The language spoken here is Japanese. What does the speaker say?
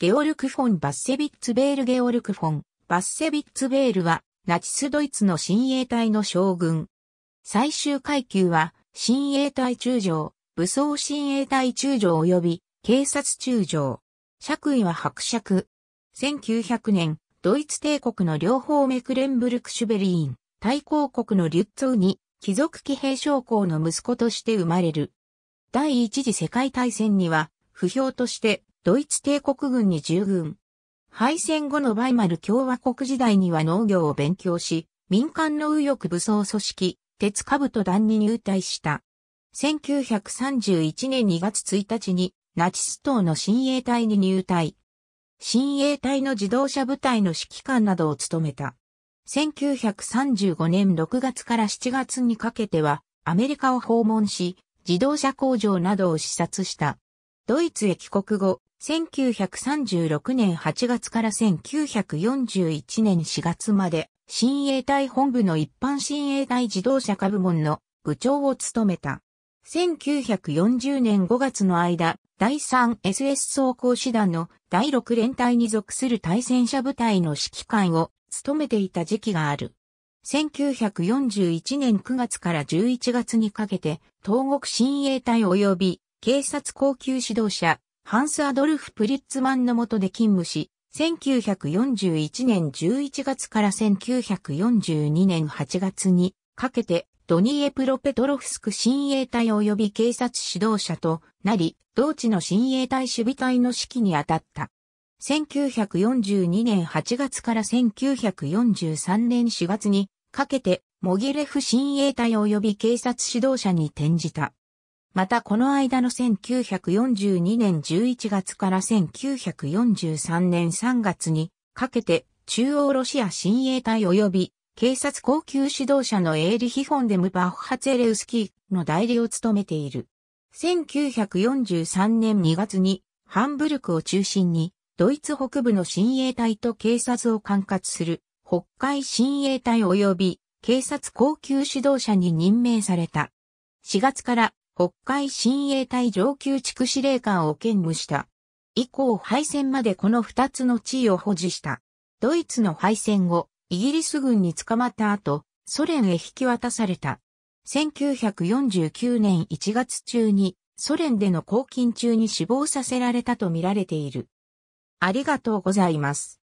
ゲオルク・フォン・バッセビッツベールゲオルク・フォン・バッセビッツベールは、ナチスドイツの親衛隊の将軍。最終階級は、親衛隊中将、武装親衛隊中将及び、警察中将。爵位は伯爵。1900年、ドイツ帝国の両方メクレンブルク・シュベリーン、大公国のリュッツォに、貴族騎兵将校の息子として生まれる。第一次世界大戦には、不評としてドイツ帝国軍に従軍。敗戦後のバイマル共和国時代には農業を勉強し、民間の右翼武装組織、鉄と団に入隊した。1931年2月1日に、ナチス党の親衛隊に入隊。親衛隊の自動車部隊の指揮官などを務めた。1935年6月から7月にかけては、アメリカを訪問し、自動車工場などを視察した。ドイツへ帰国後、1936年8月から1941年4月まで、新衛隊本部の一般新衛隊自動車科部門の部長を務めた。1940年5月の間、第 3SS 装甲師団の第6連隊に属する対戦車部隊の指揮官を務めていた時期がある。1941年9月から11月にかけて、東国新衛隊及び警察高級指導者ハンス・アドルフ・プリッツマンの下で勤務し、1941年11月から1942年8月にかけてドニエプロペトロフスク親衛隊及び警察指導者となり、同地の親衛隊守備隊の指揮に当たった。1942年8月から1943年4月にかけてモギレフ親衛隊及び警察指導者に転じた。またこの間の1942年11月から1943年3月にかけて中央ロシア親衛隊及び警察高級指導者のエーリヒフォンデムバッハツェレウスキーの代理を務めている。1943年2月にハンブルクを中心にドイツ北部の親衛隊と警察を管轄する北海親衛隊及び警察高級指導者に任命された。4月から北海新衛隊上級地区司令官を兼務した。以降敗戦までこの二つの地位を保持した。ドイツの敗戦後、イギリス軍に捕まった後、ソ連へ引き渡された。1949年1月中にソ連での抗禁中に死亡させられたとみられている。ありがとうございます。